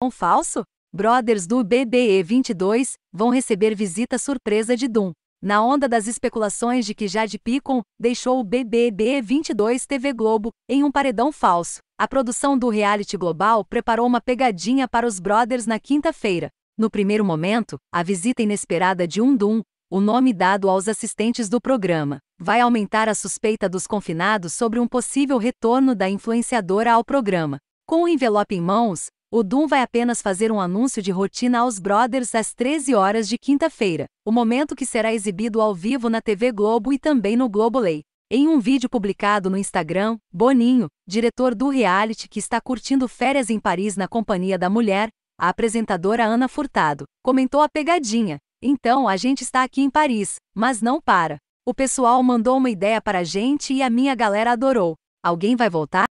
Um falso? Brothers do BBE 22 vão receber visita surpresa de Doom. Na onda das especulações de que Jade Picon deixou o BBB 22 TV Globo em um paredão falso, a produção do reality global preparou uma pegadinha para os brothers na quinta-feira. No primeiro momento, a visita inesperada de um Doom, o nome dado aos assistentes do programa, vai aumentar a suspeita dos confinados sobre um possível retorno da influenciadora ao programa. Com o envelope em mãos, o Doom vai apenas fazer um anúncio de rotina aos brothers às 13 horas de quinta-feira, o momento que será exibido ao vivo na TV Globo e também no Globoplay. Em um vídeo publicado no Instagram, Boninho, diretor do reality que está curtindo férias em Paris na companhia da mulher, a apresentadora Ana Furtado, comentou a pegadinha. Então a gente está aqui em Paris, mas não para. O pessoal mandou uma ideia para a gente e a minha galera adorou. Alguém vai voltar?